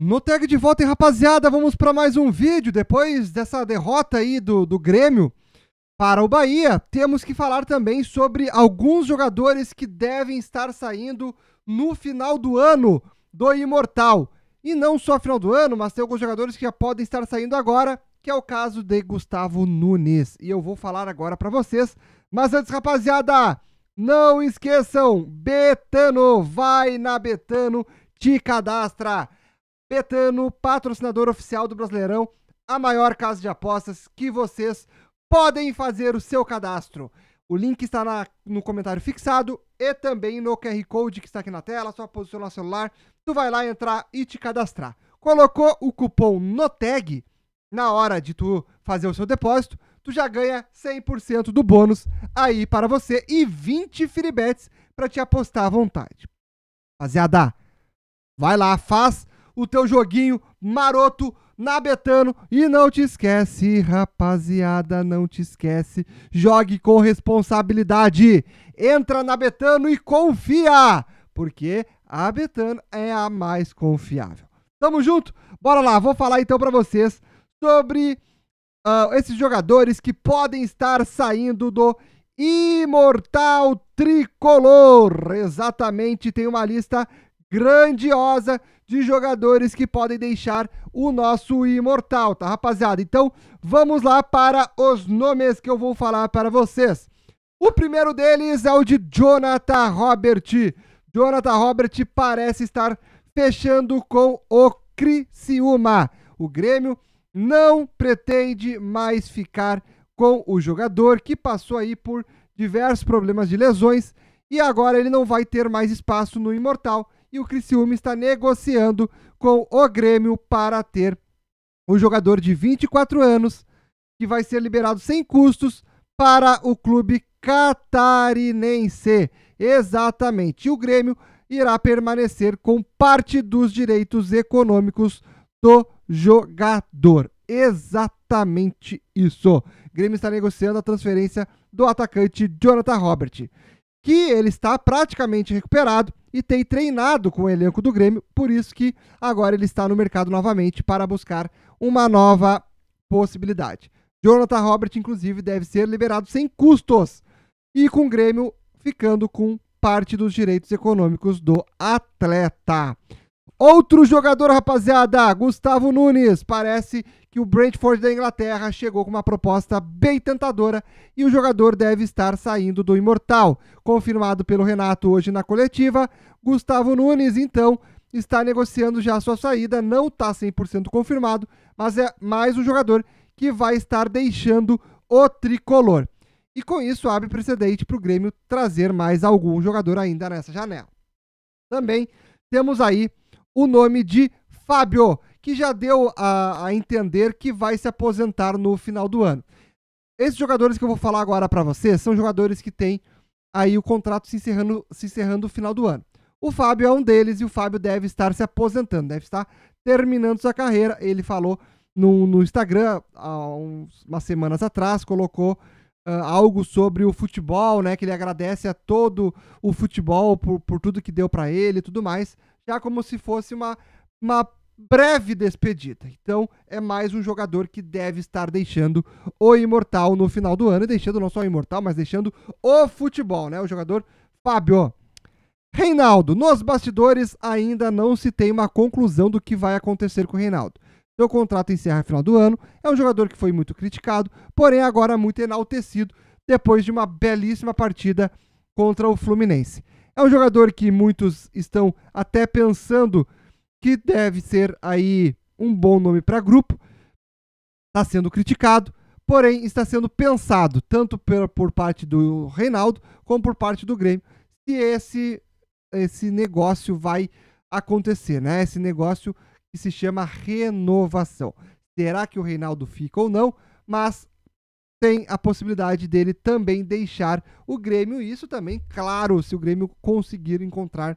No tag de volta, hein, rapaziada, vamos para mais um vídeo. Depois dessa derrota aí do, do Grêmio para o Bahia, temos que falar também sobre alguns jogadores que devem estar saindo no final do ano do Imortal. E não só final do ano, mas tem alguns jogadores que já podem estar saindo agora, que é o caso de Gustavo Nunes. E eu vou falar agora para vocês. Mas antes, rapaziada, não esqueçam, Betano, vai na Betano, te cadastra Betano, patrocinador oficial do Brasileirão, a maior casa de apostas que vocês podem fazer o seu cadastro. O link está na, no comentário fixado e também no QR Code que está aqui na tela. Só posicionar o celular, tu vai lá entrar e te cadastrar. Colocou o cupom NOTEG na hora de tu fazer o seu depósito, tu já ganha 100% do bônus aí para você e 20 free bets para te apostar à vontade. Rapaziada, vai lá, faz o teu joguinho maroto na Betano. E não te esquece, rapaziada, não te esquece. Jogue com responsabilidade. Entra na Betano e confia, porque a Betano é a mais confiável. Tamo junto? Bora lá, vou falar então para vocês sobre uh, esses jogadores que podem estar saindo do Imortal Tricolor. Exatamente, tem uma lista grandiosa de jogadores que podem deixar o nosso imortal, tá, rapaziada? Então, vamos lá para os nomes que eu vou falar para vocês. O primeiro deles é o de Jonathan Robert. Jonathan Robert parece estar fechando com o Criciúma. O Grêmio não pretende mais ficar com o jogador que passou aí por diversos problemas de lesões e agora ele não vai ter mais espaço no Imortal e o Criciúma está negociando com o Grêmio para ter um jogador de 24 anos que vai ser liberado sem custos para o clube catarinense. Exatamente. E o Grêmio irá permanecer com parte dos direitos econômicos do jogador. Exatamente isso. O Grêmio está negociando a transferência do atacante Jonathan Robert, que ele está praticamente recuperado e tem treinado com o elenco do Grêmio, por isso que agora ele está no mercado novamente para buscar uma nova possibilidade. Jonathan Robert, inclusive, deve ser liberado sem custos e com o Grêmio ficando com parte dos direitos econômicos do atleta. Outro jogador, rapaziada, Gustavo Nunes, parece que o Brentford da Inglaterra chegou com uma proposta bem tentadora e o jogador deve estar saindo do Imortal. Confirmado pelo Renato hoje na coletiva, Gustavo Nunes, então, está negociando já a sua saída, não está 100% confirmado, mas é mais um jogador que vai estar deixando o tricolor. E com isso abre precedente para o Grêmio trazer mais algum jogador ainda nessa janela. Também temos aí o nome de Fábio que já deu a, a entender que vai se aposentar no final do ano. Esses jogadores que eu vou falar agora para vocês são jogadores que têm aí o contrato se encerrando, se encerrando no final do ano. O Fábio é um deles e o Fábio deve estar se aposentando, deve estar terminando sua carreira. Ele falou no, no Instagram há uns, umas semanas atrás, colocou uh, algo sobre o futebol, né? Que ele agradece a todo o futebol por, por tudo que deu para ele e tudo mais, já como se fosse uma, uma breve despedida. Então, é mais um jogador que deve estar deixando o Imortal no final do ano, e deixando não só o Imortal, mas deixando o futebol, né? O jogador Fábio. Reinaldo, nos bastidores ainda não se tem uma conclusão do que vai acontecer com o Reinaldo. Seu contrato encerra no final do ano, é um jogador que foi muito criticado, porém agora muito enaltecido depois de uma belíssima partida contra o Fluminense. É um jogador que muitos estão até pensando que deve ser aí um bom nome para grupo, está sendo criticado, porém está sendo pensado tanto por, por parte do Reinaldo como por parte do Grêmio se esse esse negócio vai acontecer, né? Esse negócio que se chama renovação. Será que o Reinaldo fica ou não? Mas tem a possibilidade dele também deixar o Grêmio, e isso também, claro, se o Grêmio conseguir encontrar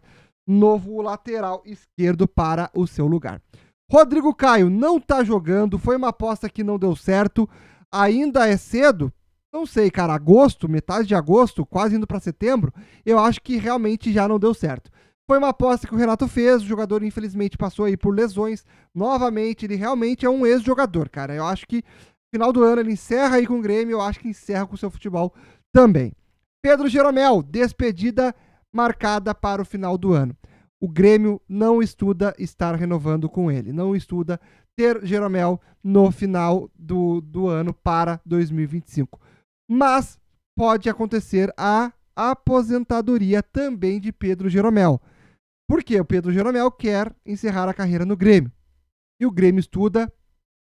novo lateral esquerdo para o seu lugar. Rodrigo Caio não está jogando, foi uma aposta que não deu certo, ainda é cedo, não sei, cara, agosto, metade de agosto, quase indo para setembro, eu acho que realmente já não deu certo. Foi uma aposta que o Renato fez, o jogador infelizmente passou aí por lesões. Novamente, ele realmente é um ex-jogador, cara. Eu acho que final do ano ele encerra aí com o Grêmio, eu acho que encerra com o seu futebol também. Pedro Jeromel, despedida marcada para o final do ano. O Grêmio não estuda estar renovando com ele, não estuda ter Jeromel no final do, do ano para 2025. Mas pode acontecer a aposentadoria também de Pedro Jeromel. Porque o Pedro Jeromel quer encerrar a carreira no Grêmio. E o Grêmio estuda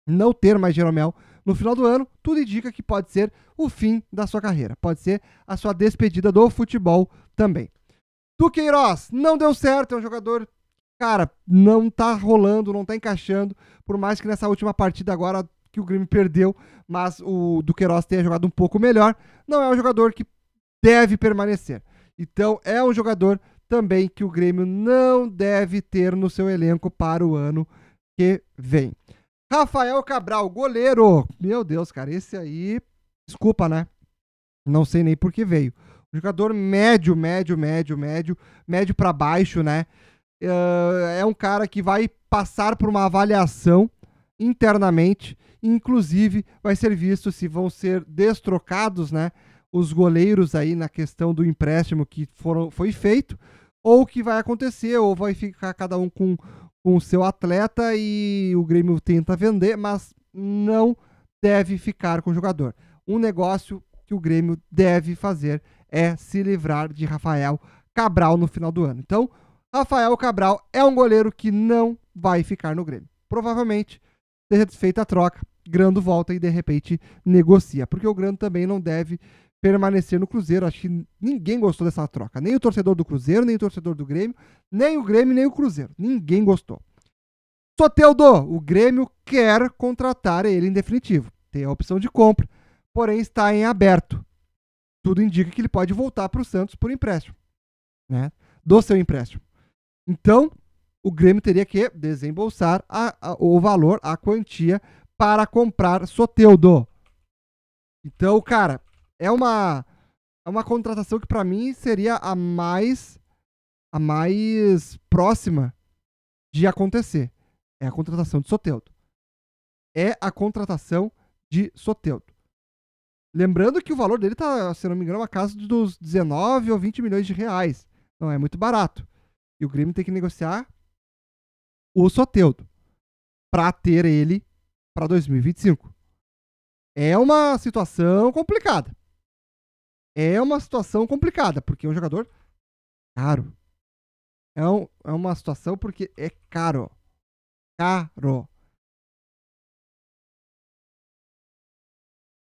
não ter mais Jeromel no final do ano. Tudo indica que pode ser o fim da sua carreira. Pode ser a sua despedida do futebol também. Duqueiroz não deu certo, é um jogador, cara, não tá rolando, não tá encaixando, por mais que nessa última partida agora que o Grêmio perdeu, mas o Duqueiroz tenha jogado um pouco melhor, não é um jogador que deve permanecer. Então é um jogador também que o Grêmio não deve ter no seu elenco para o ano que vem. Rafael Cabral, goleiro. Meu Deus, cara, esse aí, desculpa, né? Não sei nem por que veio. Jogador médio, médio, médio, médio, médio para baixo, né? Eh, é um cara que vai passar por uma avaliação internamente, inclusive vai ser visto se vão ser destrocados, né? Os goleiros aí na questão do empréstimo que foram, foi feito, ou que vai acontecer, ou vai ficar cada um com, com o seu atleta e o Grêmio tenta vender, mas não deve ficar com o jogador. Um negócio que o Grêmio deve fazer é se livrar de Rafael Cabral no final do ano. Então, Rafael Cabral é um goleiro que não vai ficar no Grêmio. Provavelmente, seja desfeita a troca, Grando volta e de repente negocia, porque o Grando também não deve permanecer no Cruzeiro. Acho que ninguém gostou dessa troca, nem o torcedor do Cruzeiro, nem o torcedor do Grêmio, nem o Grêmio, nem o Cruzeiro. Ninguém gostou. Soteldo, o Grêmio quer contratar ele em definitivo. Tem a opção de compra, porém está em aberto tudo indica que ele pode voltar para o Santos por empréstimo, né? Do seu empréstimo. Então, o Grêmio teria que desembolsar a, a, o valor, a quantia para comprar Soteldo. Então, cara, é uma é uma contratação que para mim seria a mais a mais próxima de acontecer. É a contratação de Soteldo. É a contratação de Soteldo. Lembrando que o valor dele tá, se não me engano, é a casa dos 19 ou 20 milhões de reais. Não é muito barato. E o Grêmio tem que negociar o Soteudo para ter ele para 2025. É uma situação complicada. É uma situação complicada, porque é um jogador caro. É, um, é uma situação porque é caro. Caro.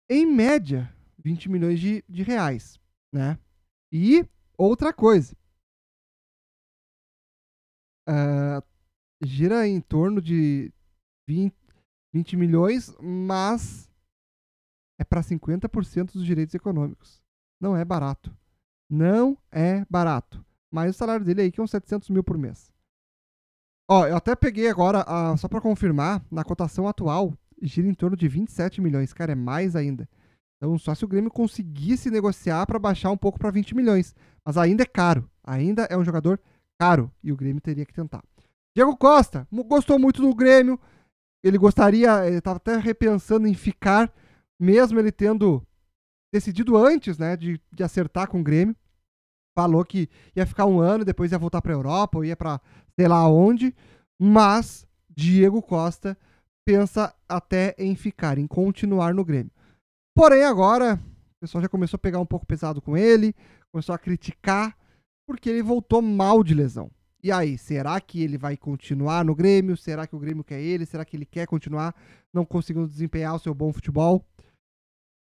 em média, 20 milhões de, de reais. Né? E outra coisa. Uh, gira em torno de 20, 20 milhões, mas é para 50% dos direitos econômicos. Não é barato. Não é barato. Mas o salário dele é aí que é uns 700 mil por mês. Ó, eu até peguei agora, uh, só para confirmar, na cotação atual, gira em torno de 27 milhões. Cara, é mais ainda. Então, só se o Grêmio conseguisse negociar para baixar um pouco para 20 milhões. Mas ainda é caro. Ainda é um jogador caro. E o Grêmio teria que tentar. Diego Costa gostou muito do Grêmio. Ele gostaria, ele estava até repensando em ficar, mesmo ele tendo decidido antes né, de, de acertar com o Grêmio. Falou que ia ficar um ano, depois ia voltar para a Europa, ou ia para sei lá onde. Mas Diego Costa pensa até em ficar, em continuar no Grêmio. Porém, agora, o pessoal já começou a pegar um pouco pesado com ele, começou a criticar, porque ele voltou mal de lesão. E aí, será que ele vai continuar no Grêmio? Será que o Grêmio quer ele? Será que ele quer continuar não conseguindo desempenhar o seu bom futebol?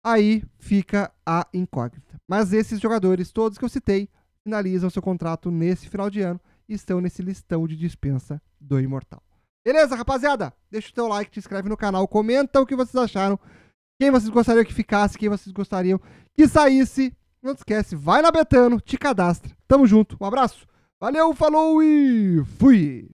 Aí fica a incógnita. Mas esses jogadores, todos que eu citei, finalizam seu contrato nesse final de ano e estão nesse listão de dispensa do Imortal. Beleza, rapaziada? Deixa o teu like, te inscreve no canal, comenta o que vocês acharam, quem vocês gostariam que ficasse, quem vocês gostariam que saísse. Não te esquece, vai na Betano, te cadastra. Tamo junto, um abraço, valeu, falou e fui!